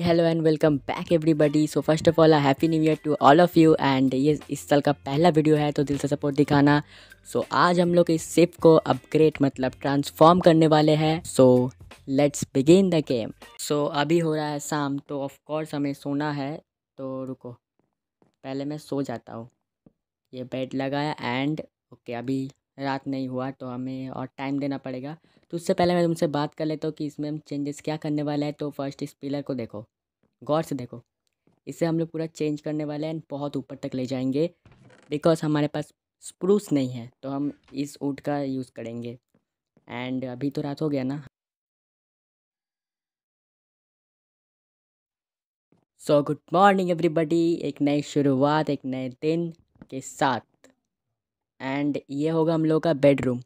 hello and welcome back everybody so first of all happy new year to all of you and ये इस साल का पहला video है तो दिल से सपोर्ट दिखाना सो so, आज हम लोग इस सिप को अपग्रेड मतलब ट्रांसफॉर्म करने वाले हैं so let's begin the game so अभी हो रहा है शाम तो ऑफ कोर्स हमें सोना है तो रुको पहले मैं सो जाता हूँ ये बेड लगाया एंड ओके okay, अभी रात नहीं हुआ तो हमें और टाइम देना पड़ेगा तो उससे पहले मैं तुमसे बात कर लेता हूँ कि इसमें हम चेंजेस क्या करने वाले हैं तो फर्स्ट इस पिलर को देखो गौर से देखो इसे हम लोग पूरा चेंज करने वाले हैं बहुत ऊपर तक ले जाएंगे बिकॉज हमारे पास स्प्रूस नहीं है तो हम इस ऊट का यूज़ करेंगे एंड अभी तो रात हो गया ना सो गुड मॉर्निंग एवरीबडी एक नई शुरुआत एक नए दिन के साथ एंड ये होगा हम लोग का बेडरूम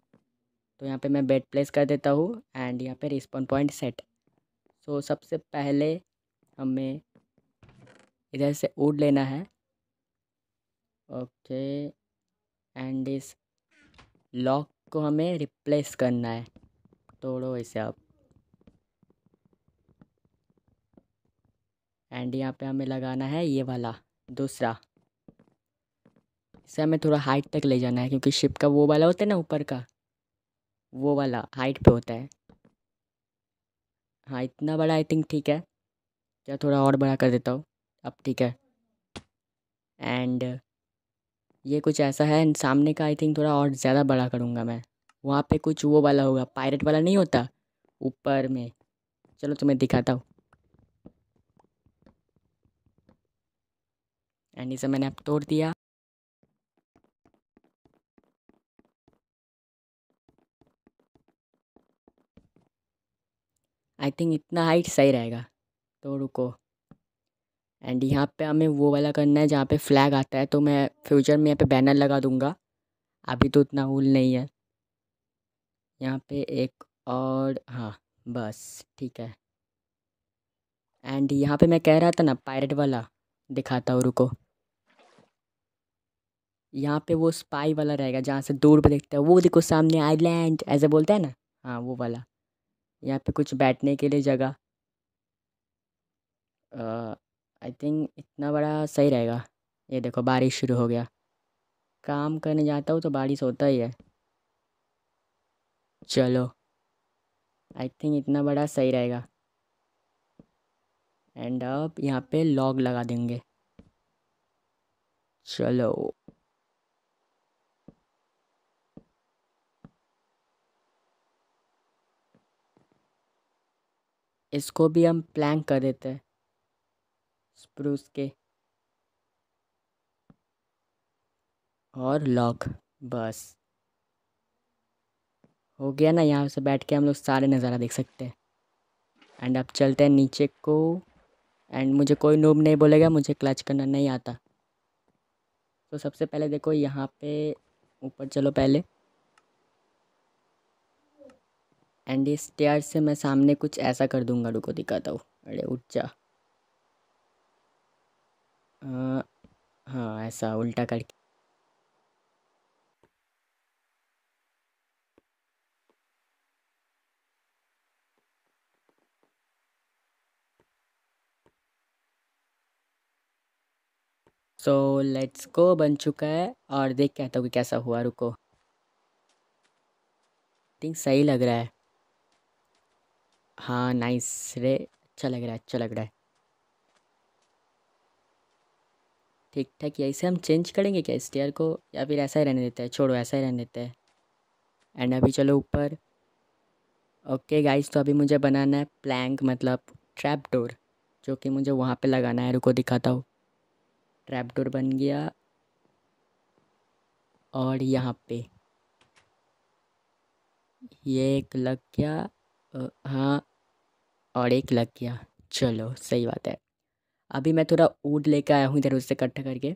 तो यहाँ पे मैं बेड प्लेस कर देता हूँ एंड यहाँ पे respawn point set so so, सबसे पहले हमें इधर से ऊड लेना है ओके एंड इस लॉक को हमें रिप्लेस करना है तोड़ो इसे आप एंड यहाँ पे हमें लगाना है ये वाला दूसरा इसे हमें थोड़ा हाइट तक ले जाना है क्योंकि शिप का वो वाला होता है ना ऊपर का वो वाला हाइट पे होता है हाँ इतना बड़ा आई थिंक ठीक है क्या थोड़ा और बड़ा कर देता हूँ अब ठीक है एंड ये कुछ ऐसा है एंड सामने का आई थिंक थोड़ा और ज़्यादा बड़ा करूँगा मैं वहाँ पे कुछ वो वाला होगा पायरेट वाला नहीं होता ऊपर में चलो तुम्हें दिखाता हूँ एंड इसे मैंने अब तोड़ दिया आई थिंक इतना हाइट सही रहेगा तो रुको एंड यहाँ पे हमें वो वाला करना है जहाँ पे फ्लैग आता है तो मैं फ्यूचर में यहाँ पे बैनर लगा दूँगा अभी तो उतना उल नहीं है यहाँ पे एक और हाँ बस ठीक है एंड यहाँ पे मैं कह रहा था ना पायरेट वाला दिखाता हूँ रुको यहाँ पे वो स्पाई वाला रहेगा जहाँ से दूर पर देखता है वो देखो सामने आईलैंड ऐसे बोलते हैं ना हाँ वो वाला यहाँ पे कुछ बैठने के लिए जगह आई थिंक इतना बड़ा सही रहेगा ये देखो बारिश शुरू हो गया काम करने जाता हूँ तो बारिश होता ही है चलो आई थिंक इतना बड़ा सही रहेगा एंड अब यहाँ पे लॉग लगा देंगे चलो इसको भी हम प्लैंक कर देते हैं स्प्रूस के और लॉक बस हो गया ना यहाँ से बैठ के हम लोग सारे नज़ारा देख सकते हैं एंड अब चलते हैं नीचे को एंड मुझे कोई नूब नहीं बोलेगा मुझे क्लच करना नहीं आता तो सबसे पहले देखो यहाँ पे ऊपर चलो पहले एंड इस स्टेयर से मैं सामने कुछ ऐसा कर दूंगा रुको दिखाता हूँ अरे उठ जा हाँ ऐसा उल्टा करके सो लेट्स गो बन चुका है और देख के हूँ कि कैसा हुआ रुको थिंक सही लग रहा है हाँ नाइस रे अच्छा लग रहा है अच्छा लग रहा है ठीक ठाक यही से हम चेंज करेंगे क्या स्टेयर को या फिर ऐसा ही रहने देते हैं छोड़ो ऐसा ही रहने देते हैं एंड अभी चलो ऊपर ओके गाइस तो अभी मुझे बनाना है प्लैंक मतलब ट्रैप डोर जो कि मुझे वहाँ पे लगाना है रुको दिखाता हूँ ट्रैप डोर बन गया और यहाँ पे ये एक लग गया हाँ और एक लग गया चलो सही बात है अभी मैं थोड़ा ऊड लेकर आया हूँ इधर उससे इकट्ठा करके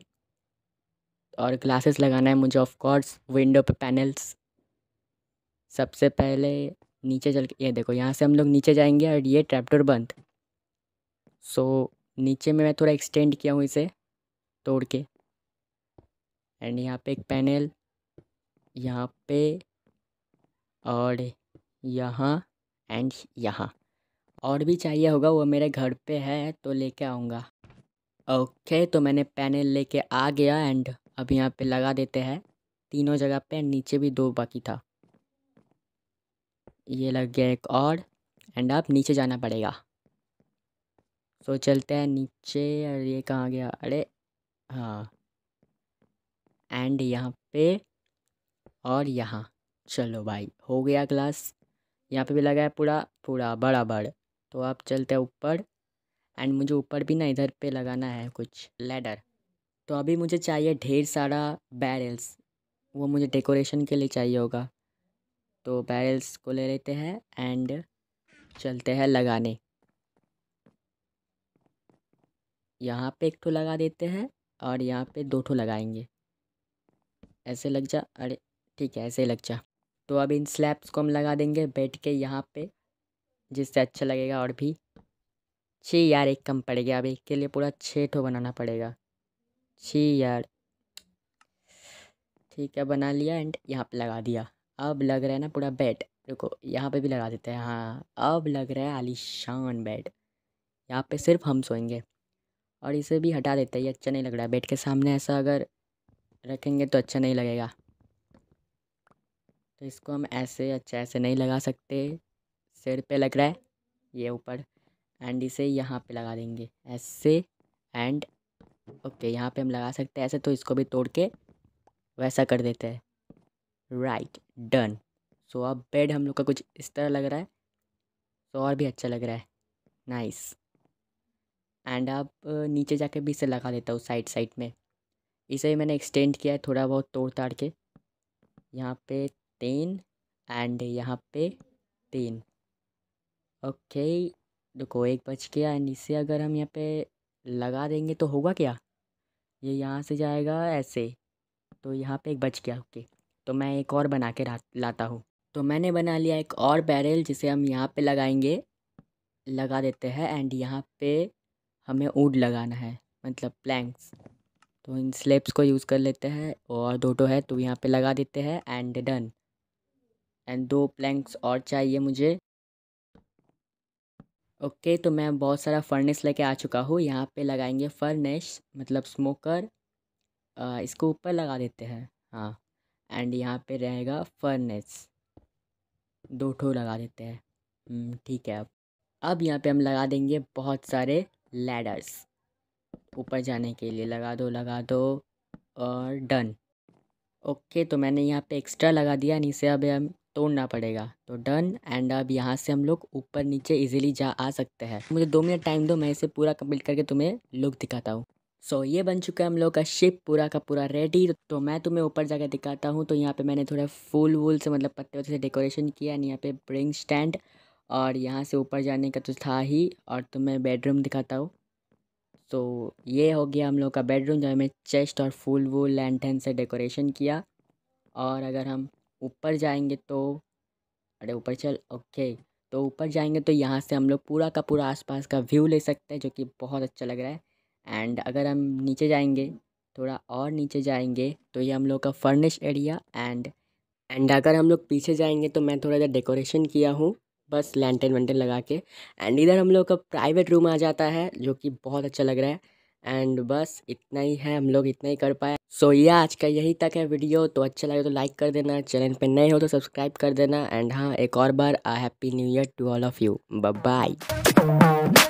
और ग्लासेस लगाना है मुझे ऑफ कोर्स विंडो पे पैनल्स सबसे पहले नीचे चल के ये देखो यहाँ से हम लोग नीचे जाएंगे और ये ट्रैपडोर बंद सो नीचे में मैं थोड़ा एक्सटेंड किया हूँ इसे तोड़ के एंड यहाँ पे एक पैनल यहाँ पे और यहाँ एंड यहाँ और भी चाहिए होगा वो मेरे घर पे है तो लेके आऊँगा ओके तो मैंने पैनल लेके आ गया एंड अब यहाँ पे लगा देते हैं तीनों जगह पे नीचे भी दो बाकी था ये लग गया एक और एंड आप नीचे जाना पड़ेगा सो तो चलते हैं नीचे और ये कहाँ गया अरे हाँ एंड यहाँ पे और यहाँ चलो भाई हो गया क्लास यहाँ पे भी लगा है पूरा पूरा बड़ तो आप चलते हैं ऊपर एंड मुझे ऊपर भी ना इधर पे लगाना है कुछ लेडर तो अभी मुझे चाहिए ढेर सारा बैरल्स वो मुझे डेकोरेशन के लिए चाहिए होगा तो बैरल्स को ले लेते हैं एंड चलते हैं लगाने यहाँ पे एक ठो लगा देते हैं और यहाँ पे दो ठो लगाएंगे ऐसे लग जा अरे ठीक है ऐसे ही लग जा तो अब इन स्लैब्स को हम लगा देंगे बैठ के यहाँ पे जिससे अच्छा लगेगा और भी छः यार एक कम पड़ेगा अब एक के लिए पूरा छः ठो बनाना पड़ेगा छः यार ठीक है बना लिया एंड यहाँ पे लगा दिया अब लग रहा है ना पूरा बेड रुको यहाँ पे भी लगा देते हैं हाँ अब लग रहा है आलीशान बेड यहाँ पे सिर्फ हम सोएंगे और इसे भी हटा देते हैं ये अच्छा नहीं लग रहा है बेड के सामने ऐसा अगर रखेंगे तो अच्छा नहीं लगेगा तो इसको हम ऐसे अच्छा ऐसे नहीं लगा सकते सिर पे लग रहा है ये ऊपर एंड इसे यहाँ पे लगा देंगे ऐसे एंड ओके यहाँ पे हम लगा सकते हैं ऐसे तो इसको भी तोड़ के वैसा कर देते हैं राइट डन सो अब बेड हम लोग का कुछ इस तरह लग रहा है सो तो और भी अच्छा लग रहा है नाइस एंड अब नीचे जाके भी इसे लगा देता हूँ साइड साइड में इसे मैंने एक्सटेंड किया है थोड़ा बहुत तोड़ ताड़ के यहाँ पे तीन एंड यहाँ पे तीन ओके देखो एक बच गया एंड इसे अगर हम यहाँ पे लगा देंगे तो होगा क्या ये यहाँ से जाएगा ऐसे तो यहाँ पे एक बच गया ओके तो मैं एक और बना के लाता हूँ तो मैंने बना लिया एक और बैरल जिसे हम यहाँ पे लगाएंगे लगा देते हैं एंड यहाँ पे हमें ऊड लगाना है मतलब प्लैंक्स तो इन स्लेब्स को यूज़ कर लेते हैं और दो टो है तो यहाँ पे लगा देते हैं एंड डन एंड दो प्लैंक्स और चाहिए मुझे ओके तो मैं बहुत सारा फर्नेस लेके आ चुका हूँ यहाँ पे लगाएंगे फर्नेस मतलब स्मोकर आ, इसको ऊपर लगा देते हैं हाँ एंड यहाँ पे रहेगा फर्नेस दो ठो लगा देते हैं ठीक है अब अब यहाँ पे हम लगा देंगे बहुत सारे लैडर्स ऊपर जाने के लिए लगा दो लगा दो और डन ओके तो मैंने यहाँ पे एक्स्ट्रा लगा दिया नीचे अब हम तोड़ना पड़ेगा तो डन एंड अब यहाँ से हम लोग ऊपर नीचे इजीली जा आ सकते हैं मुझे दो मिनट टाइम दो मैं इसे पूरा कंप्लीट करके तुम्हें लुक दिखाता हूँ सो so, ये बन चुका है हम लोग का शिप पूरा का पूरा रेडी तो मैं तुम्हें ऊपर जाकर दिखाता हूँ तो यहाँ पे मैंने थोड़ा फूल वूल से मतलब पत्ते वत्ते से डेकोरेशन किया एंड यहाँ पे ब्रिंग स्टैंड और यहाँ से ऊपर जाने का तो था ही और तुम्हें बेडरूम दिखाता हूँ तो ये हो गया हम लोग का बेडरूम जहाँ मैं चेस्ट और फूल वूल लैंड से डेकोरेशन किया और अगर हम ऊपर जाएंगे तो अरे ऊपर चल ओके तो ऊपर जाएंगे तो यहाँ से हम लोग पूरा का पूरा आसपास का व्यू ले सकते हैं जो कि बहुत अच्छा लग रहा है एंड अगर हम नीचे जाएंगे थोड़ा और नीचे जाएंगे तो ये हम लोग का फर्निश एरिया एंड एंड अगर हम लोग पीछे जाएंगे तो मैं थोड़ा सा डेकोरेशन किया हूँ बस लैंटन वैंटन लगा के एंड इधर हम लोग का प्राइवेट रूम आ जाता है जो कि बहुत अच्छा लग रहा है एंड बस इतना ही है हम लोग इतना ही कर पाए सो so, ये yeah, आज का यही तक है वीडियो तो अच्छा लगे तो लाइक कर देना चैनल पे नए हो तो सब्सक्राइब कर देना एंड हाँ एक और बार happy new year to all of you bye